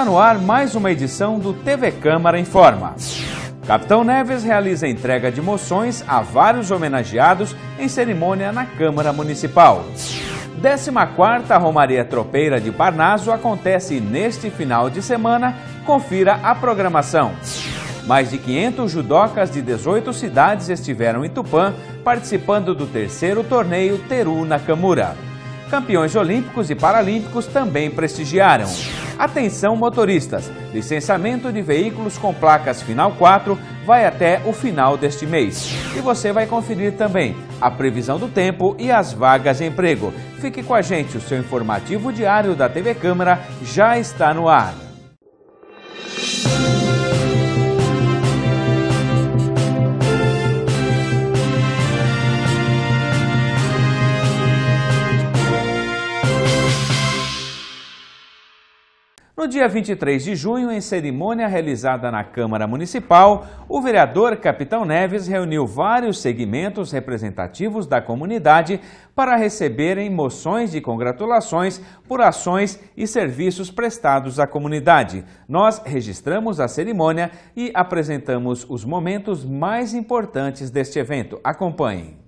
Está no ar mais uma edição do TV Câmara Informa. Capitão Neves realiza entrega de moções a vários homenageados em cerimônia na Câmara Municipal. 14ª Romaria Tropeira de Parnaso acontece neste final de semana. Confira a programação. Mais de 500 judocas de 18 cidades estiveram em Tupã participando do terceiro torneio Teru Nakamura. Campeões olímpicos e paralímpicos também prestigiaram. Atenção motoristas, licenciamento de veículos com placas final 4 vai até o final deste mês. E você vai conferir também a previsão do tempo e as vagas de emprego. Fique com a gente, o seu informativo diário da TV Câmara já está no ar. No dia 23 de junho, em cerimônia realizada na Câmara Municipal, o vereador Capitão Neves reuniu vários segmentos representativos da comunidade para receberem moções de congratulações por ações e serviços prestados à comunidade. Nós registramos a cerimônia e apresentamos os momentos mais importantes deste evento. Acompanhem.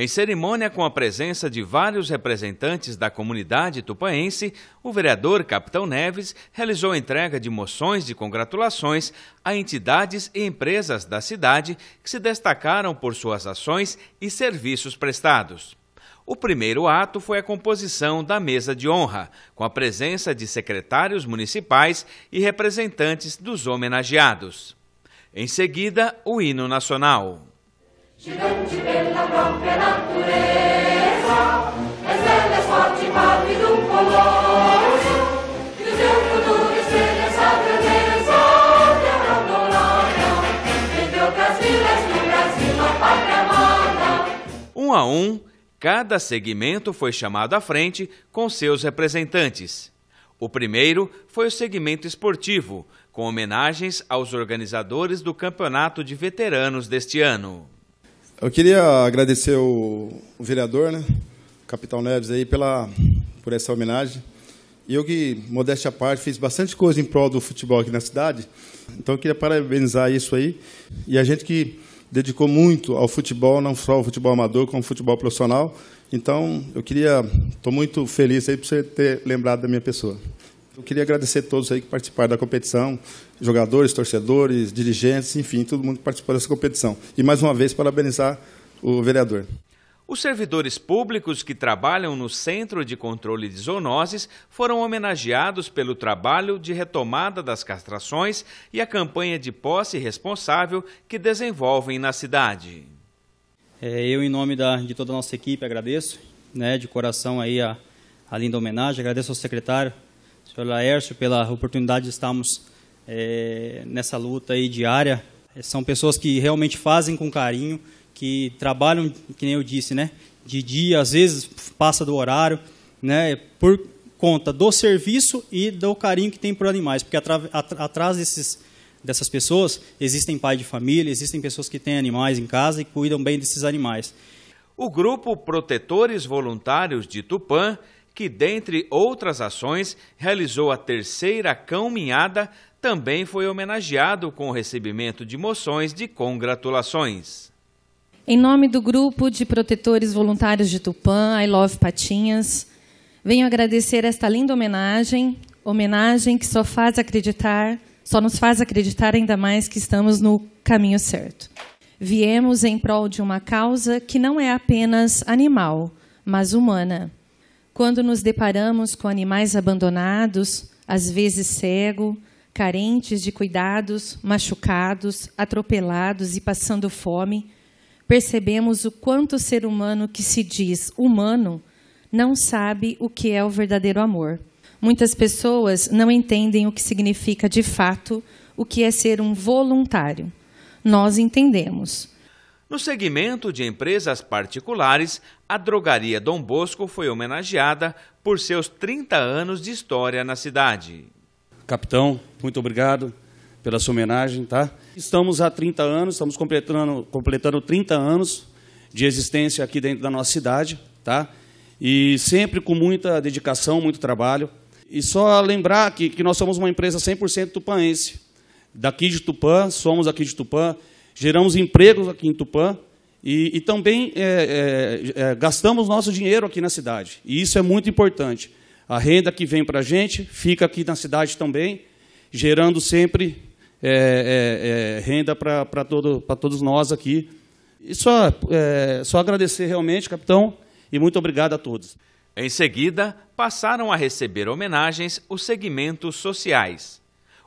Em cerimônia com a presença de vários representantes da comunidade tupaense, o vereador Capitão Neves realizou a entrega de moções de congratulações a entidades e empresas da cidade que se destacaram por suas ações e serviços prestados. O primeiro ato foi a composição da mesa de honra, com a presença de secretários municipais e representantes dos homenageados. Em seguida, o hino nacional. Gigante pela própria propria natureza, e se le sforzi parli d'un colore, o seu futuro e essa grandeza, sabbia tesa, ti avranno l'aria, Brasil és do Brasil a pátria amada. Um a um, cada segmento foi chamado à frente com seus representantes. O primeiro foi o segmento esportivo, com homenagens aos organizadores do Campeonato de Veteranos deste ano. Eu queria agradecer o, vereador, né, Capitão Neves, aí pela, por essa homenagem. E eu que, modéstia à parte, fiz bastante coisa em prol do futebol aqui na cidade. Então eu queria parabenizar isso aí. E a gente que dedicou muito ao futebol, não só ao futebol amador, como ao futebol profissional. Então eu queria, estou muito feliz aí por você ter lembrado da minha pessoa. Eu queria agradecer a todos aí que participaram da competição, jogadores, torcedores, dirigentes, enfim, todo mundo que participou dessa competição. E mais uma vez parabenizar o vereador. Os servidores públicos que trabalham no Centro de Controle de Zoonoses foram homenageados pelo trabalho de retomada das castrações e a campanha de posse responsável que desenvolvem na cidade. É, eu, em nome da, de toda a nossa equipe, agradeço né, de coração aí a, a linda homenagem, agradeço ao secretário pelo Laércio, pela oportunidade de estarmos é, nessa luta aí diária. Eh, são pessoas que realmente fazem com carinho, que trabalham, que nem eu disse, né? De dia, às vezes passa do horário, né? Por conta do serviço e do carinho que tem por animais, porque atrás desses dessas pessoas existem pais de família, existem pessoas que têm animais em casa e cuidam bem desses animais. O grupo Protetores Voluntários de Tupã que, dentre outras ações, realizou a terceira caminhada, também foi homenageado com o recebimento de moções de congratulações. Em nome do grupo de protetores voluntários de Tupã, I Love Patinhas, venho agradecer esta linda homenagem, homenagem que só faz acreditar, só nos faz acreditar ainda mais que estamos no caminho certo. Viemos em prol de uma causa que não é apenas animal, mas humana. Quando nos deparamos com animais abandonados, às vezes cego, carentes de cuidados, machucados, atropelados e passando fome, percebemos o quanto o ser humano que se diz humano não sabe o que é o verdadeiro amor. Muitas pessoas não entendem o que significa de fato o que é ser um voluntário. Nós entendemos. No segmento de empresas particulares, a Drogaria Dom Bosco foi homenageada por seus 30 anos de história na cidade. Capitão, muito obrigado pela sua homenagem, tá? Estamos há 30 anos, estamos completando, completando 30 anos de existência aqui dentro da nossa cidade, tá? E sempre com muita dedicação, muito trabalho. E só lembrar que, que nós somos uma empresa 100% tupanense. Daqui de Tupã, somos aqui de Tupã, geramos empregos aqui em Tupã e, e também é, é, é, gastamos nosso dinheiro aqui na cidade. E isso é muito importante. A renda que vem para a gente fica aqui na cidade também, gerando sempre é, é, é, renda para todo, todos nós aqui. E só, só agradecer realmente, capitão, e muito obrigado a todos. Em seguida, passaram a receber homenagens os segmentos sociais.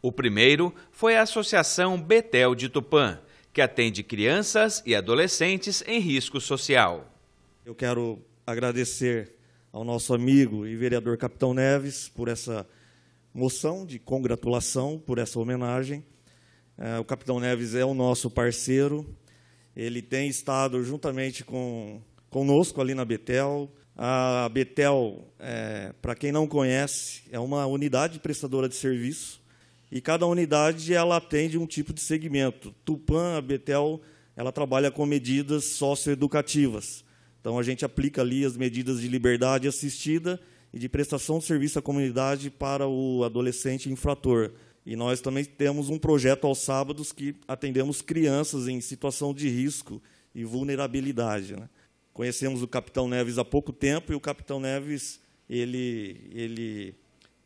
O primeiro foi a Associação Betel de Tupã que atende crianças e adolescentes em risco social. Eu quero agradecer ao nosso amigo e vereador Capitão Neves por essa moção de congratulação, por essa homenagem. É, o Capitão Neves é o nosso parceiro, ele tem estado juntamente com, conosco ali na Betel. A Betel, é, para quem não conhece, é uma unidade prestadora de serviço e cada unidade ela atende um tipo de segmento. Tupã, a Betel, ela trabalha com medidas socioeducativas. Então, a gente aplica ali as medidas de liberdade assistida e de prestação de serviço à comunidade para o adolescente infrator. E nós também temos um projeto aos sábados que atendemos crianças em situação de risco e vulnerabilidade. Né? Conhecemos o Capitão Neves há pouco tempo e o Capitão Neves ele, ele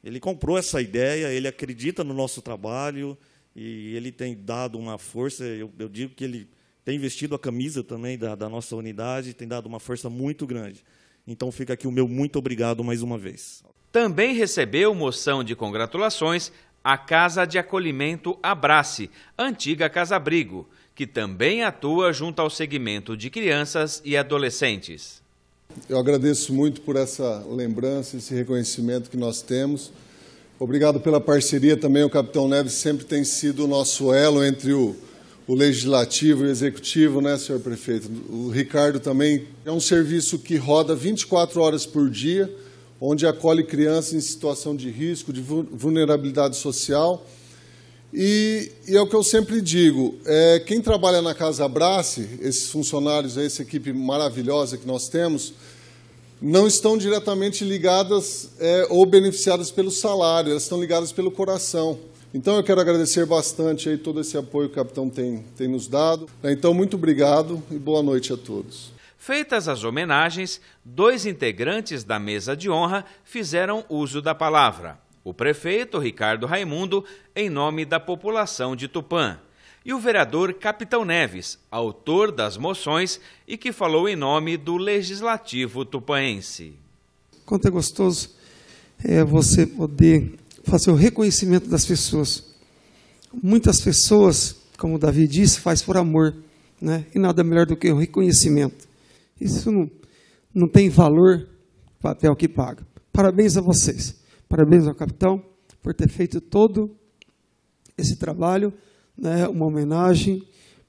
ele comprou essa ideia, ele acredita no nosso trabalho e ele tem dado uma força. Eu, eu digo que ele tem vestido a camisa também da, da nossa unidade, tem dado uma força muito grande. Então fica aqui o meu muito obrigado mais uma vez. Também recebeu moção de congratulações a Casa de Acolhimento Abrace, antiga Casa Abrigo, que também atua junto ao segmento de crianças e adolescentes. Eu agradeço muito por essa lembrança, esse reconhecimento que nós temos. Obrigado pela parceria também. O Capitão Neves sempre tem sido o nosso elo entre o, o Legislativo e o Executivo, né, senhor prefeito? O Ricardo também é um serviço que roda 24 horas por dia, onde acolhe crianças em situação de risco, de vulnerabilidade social e, e, é o que eu sempre digo: é, quem trabalha na Casa Brace, esses funcionários, essa equipe maravilhosa que nós temos, não estão diretamente ligadas é, ou beneficiadas pelo salário, elas estão ligadas pelo coração. Então eu quero agradecer bastante aí todo esse apoio que o capitão tem, tem nos dado. Né? Então, muito obrigado e boa noite a todos. Feitas as homenagens, dois integrantes da mesa de honra fizeram uso da palavra o prefeito Ricardo Raimundo, em nome da população de Tupã, e o vereador Capitão Neves, autor das moções e que falou em nome do Legislativo tupanense Quanto é gostoso é, você poder fazer o reconhecimento das pessoas. Muitas pessoas, como o Davi disse, faz por amor, né? e nada melhor do que o reconhecimento. Isso não, não tem valor até o que paga. Parabéns a vocês. Parabéns ao capitão por ter feito todo esse trabalho, né, uma homenagem,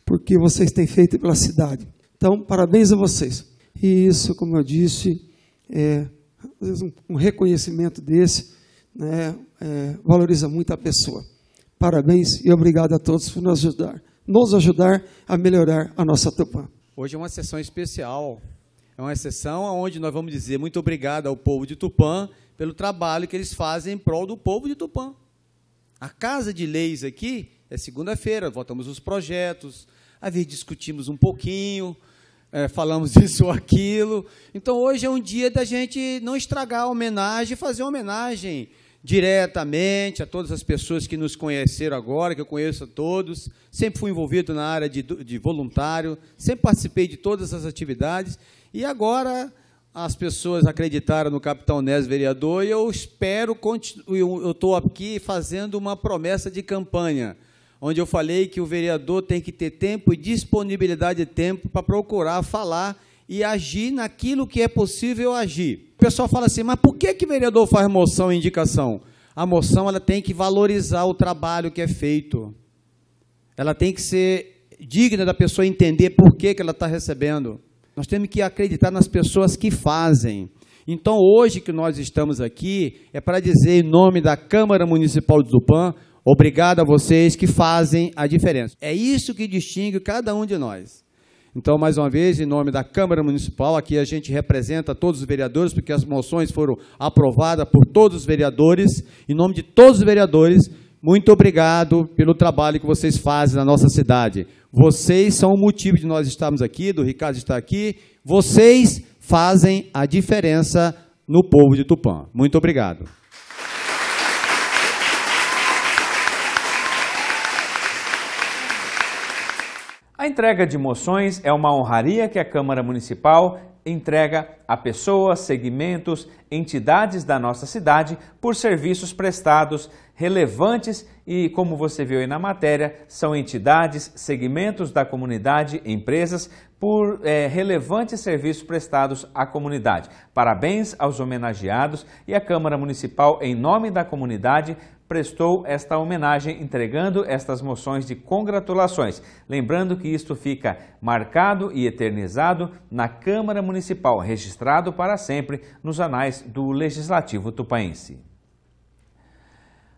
porque vocês têm feito pela cidade. Então, parabéns a vocês. E isso, como eu disse, é, às vezes um, um reconhecimento desse né, é, valoriza muito a pessoa. Parabéns e obrigado a todos por nos ajudar, nos ajudar a melhorar a nossa Tupã. Hoje é uma sessão especial, é uma sessão onde nós vamos dizer muito obrigado ao povo de Tupã pelo trabalho que eles fazem em prol do povo de Tupã. A Casa de Leis aqui é segunda-feira, votamos os projetos, às vezes discutimos um pouquinho, é, falamos isso ou aquilo. Então hoje é um dia da gente não estragar a homenagem, fazer uma homenagem diretamente a todas as pessoas que nos conheceram agora, que eu conheço a todos. Sempre fui envolvido na área de, de voluntário, sempre participei de todas as atividades. E agora as pessoas acreditaram no capitão Nes vereador e eu espero, eu estou aqui fazendo uma promessa de campanha, onde eu falei que o vereador tem que ter tempo e disponibilidade de tempo para procurar falar e agir naquilo que é possível agir. O pessoal fala assim, mas por que, que o vereador faz moção e indicação? A moção ela tem que valorizar o trabalho que é feito. Ela tem que ser digna da pessoa entender por que, que ela está recebendo. Nós temos que acreditar nas pessoas que fazem. Então, hoje que nós estamos aqui, é para dizer, em nome da Câmara Municipal de Tupã, obrigado a vocês que fazem a diferença. É isso que distingue cada um de nós. Então, mais uma vez, em nome da Câmara Municipal, aqui a gente representa todos os vereadores, porque as moções foram aprovadas por todos os vereadores. Em nome de todos os vereadores, muito obrigado pelo trabalho que vocês fazem na nossa cidade. Vocês são o motivo de nós estarmos aqui, do Ricardo estar aqui. Vocês fazem a diferença no povo de Tupã. Muito obrigado. A entrega de moções é uma honraria que a Câmara Municipal entrega a pessoas, segmentos, entidades da nossa cidade por serviços prestados relevantes e, como você viu aí na matéria, são entidades, segmentos da comunidade, empresas, por é, relevantes serviços prestados à comunidade. Parabéns aos homenageados e à Câmara Municipal, em nome da comunidade, prestou esta homenagem entregando estas moções de congratulações. Lembrando que isto fica marcado e eternizado na Câmara Municipal, registrado para sempre nos anais do Legislativo Tupaense.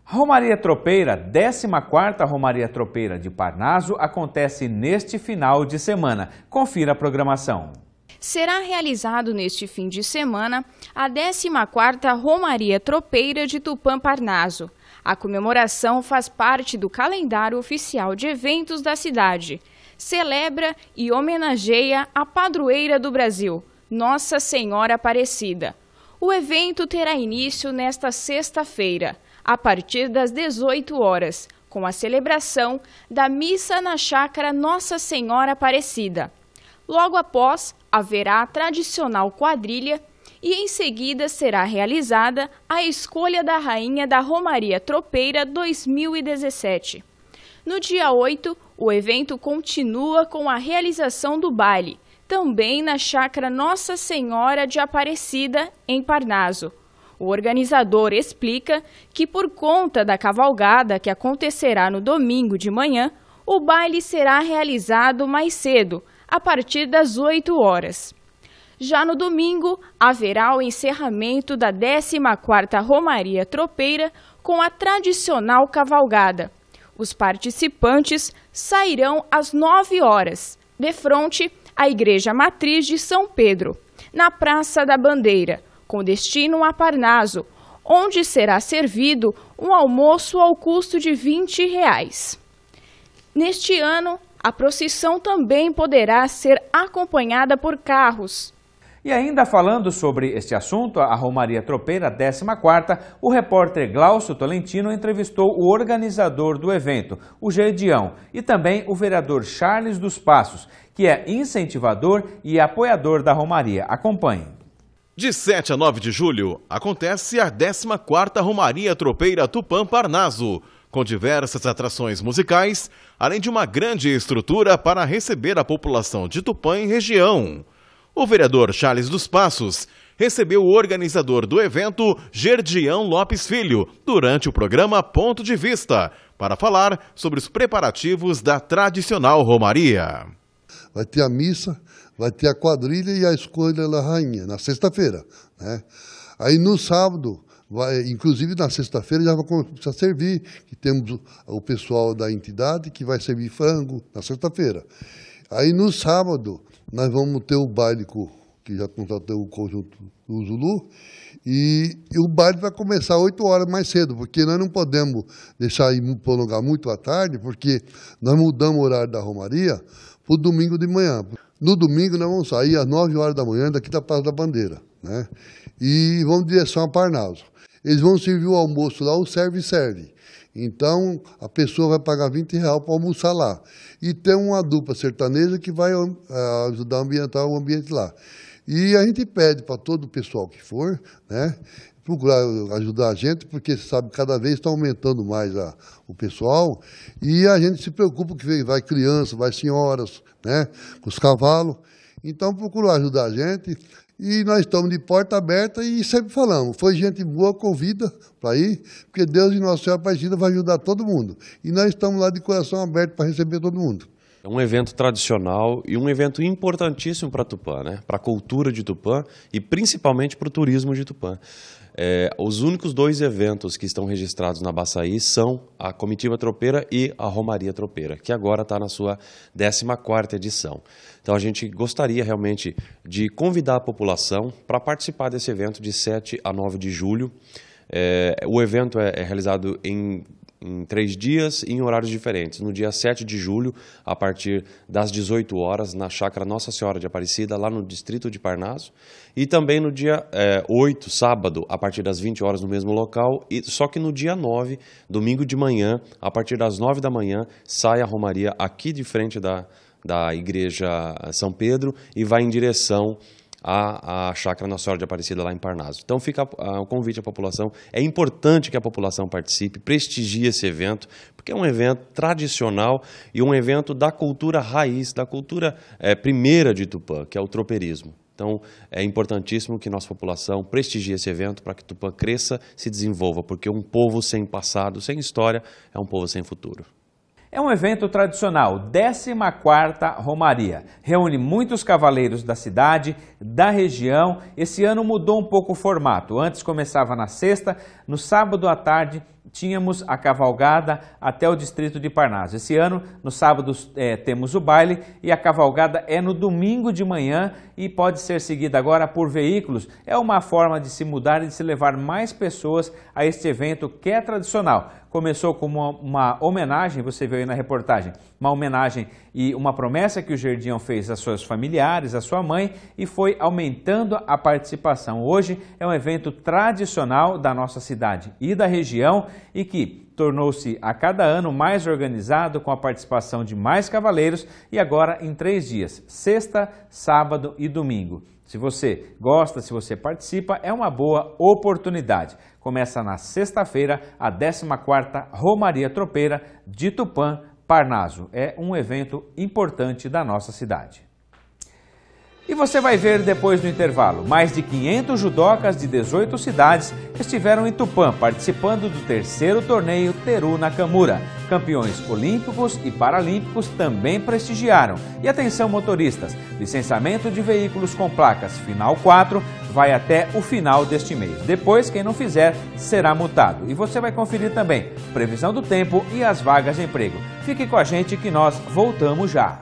Romaria Tropeira, 14ª Romaria Tropeira de Parnaso, acontece neste final de semana. Confira a programação. Será realizado neste fim de semana a 14ª Romaria Tropeira de Tupã Parnaso. A comemoração faz parte do calendário oficial de eventos da cidade. Celebra e homenageia a padroeira do Brasil, Nossa Senhora Aparecida. O evento terá início nesta sexta-feira, a partir das 18 horas, com a celebração da missa na chácara Nossa Senhora Aparecida. Logo após, haverá a tradicional quadrilha e em seguida será realizada a escolha da rainha da Romaria Tropeira 2017. No dia 8, o evento continua com a realização do baile, também na chácara Nossa Senhora de Aparecida, em Parnaso. O organizador explica que, por conta da cavalgada que acontecerá no domingo de manhã, o baile será realizado mais cedo, a partir das 8 horas. Já no domingo, haverá o encerramento da 14ª Romaria Tropeira com a tradicional cavalgada. Os participantes sairão às 9 horas, de frente à Igreja Matriz de São Pedro, na Praça da Bandeira, com destino a Parnaso, onde será servido um almoço ao custo de 20 reais. Neste ano, a procissão também poderá ser acompanhada por carros e ainda falando sobre este assunto, a Romaria Tropeira 14, o repórter Glaucio Tolentino entrevistou o organizador do evento, o Gerdião, e também o vereador Charles dos Passos, que é incentivador e apoiador da Romaria. Acompanhe. De 7 a 9 de julho, acontece a 14ª Romaria Tropeira Tupã Parnaso, com diversas atrações musicais, além de uma grande estrutura para receber a população de Tupã e região. O vereador Charles dos Passos recebeu o organizador do evento, Gerdião Lopes Filho, durante o programa Ponto de Vista, para falar sobre os preparativos da tradicional Romaria. Vai ter a missa, vai ter a quadrilha e a escolha da rainha, na sexta-feira. Né? Aí no sábado, vai, inclusive na sexta-feira, já vai começar a servir, que temos o pessoal da entidade que vai servir frango na sexta-feira. Aí no sábado nós vamos ter o baile que já contratou o conjunto do Zulu, e, e o baile vai começar 8 horas mais cedo, porque nós não podemos deixar ir prolongar muito à tarde, porque nós mudamos o horário da Romaria para o domingo de manhã. No domingo nós vamos sair às 9 horas da manhã daqui da Praça da Bandeira, né? E vamos em direção a Parnaso. Eles vão servir o almoço lá, o serve-serve. Então, a pessoa vai pagar 20 reais para almoçar lá. E tem uma dupla sertaneja que vai ajudar a ambientar o ambiente lá. E a gente pede para todo o pessoal que for, né, procurar ajudar a gente, porque sabe cada vez está aumentando mais a, o pessoal. E a gente se preocupa que vai criança, vai senhoras, né, com os cavalos. Então, procurou ajudar a gente. E nós estamos de porta aberta e sempre falamos, foi gente boa, convida para ir, porque Deus e Nossa Senhora Aparecida vai ajudar todo mundo. E nós estamos lá de coração aberto para receber todo mundo. É um evento tradicional e um evento importantíssimo para Tupã, né? para a cultura de Tupã e principalmente para o turismo de Tupã. É, os únicos dois eventos que estão registrados na Baçaí são a Comitiva Tropeira e a Romaria Tropeira, que agora está na sua 14ª edição. Então a gente gostaria realmente de convidar a população para participar desse evento de 7 a 9 de julho. É, o evento é, é realizado em em três dias e em horários diferentes. No dia 7 de julho, a partir das 18 horas, na chácara Nossa Senhora de Aparecida, lá no distrito de Parnaso. E também no dia é, eh, 8, sábado, a partir das 20 horas no mesmo local. E, só que no dia 9, domingo de manhã, a partir das 9 da manhã, sai a Romaria aqui de frente da, da Igreja São Pedro e vai em direção à, à Chácara Nossa Senhora de Aparecida lá em Parnaso. Então fica o convite à população. É importante que a população participe, prestigie esse evento, porque é um evento tradicional e um evento da cultura raiz, da cultura é, primeira de Tupã, que é o tropeirismo. Então, é importantíssimo que nossa população prestigie esse evento para que Tupã cresça, se desenvolva, porque um povo sem passado, sem história, é um povo sem futuro. É um evento tradicional, 14ª Romaria. Reúne muitos cavaleiros da cidade, da região. Esse ano mudou um pouco o formato. Antes começava na sexta, no sábado à tarde tínhamos a cavalgada até o distrito de Parnaso. Esse ano, no sábado, é, eh, temos o baile e a cavalgada é no domingo de manhã e pode ser seguida agora por veículos. É uma forma de se mudar e de se levar mais pessoas a este evento que é tradicional começou como uma, uma homenagem, você viu aí na reportagem, uma homenagem e uma promessa que o Jardim fez a seus familiares, à sua mãe, e foi aumentando a participação. Hoje é um evento tradicional da nossa cidade e da região e que tornou-se a cada ano mais organizado com a participação de mais cavaleiros e agora em três dias, sexta, sábado e domingo. Se você gosta, se você participa, é uma boa oportunidade. Começa na sexta-feira, a 14ª Romaria Tropeira de Tupã, Parnaso. É um evento importante da nossa cidade. E você vai ver depois do intervalo. Mais de 500 judocas de 18 cidades estiveram em Tupã participando do terceiro torneio Teru Nakamura. Campeões olímpicos e paralímpicos também prestigiaram. E atenção motoristas, licenciamento de veículos com placas final 4 vai até o final deste mês. Depois, quem não fizer será multado. E você vai conferir também previsão do tempo e as vagas de emprego. Fique com a gente que nós voltamos já.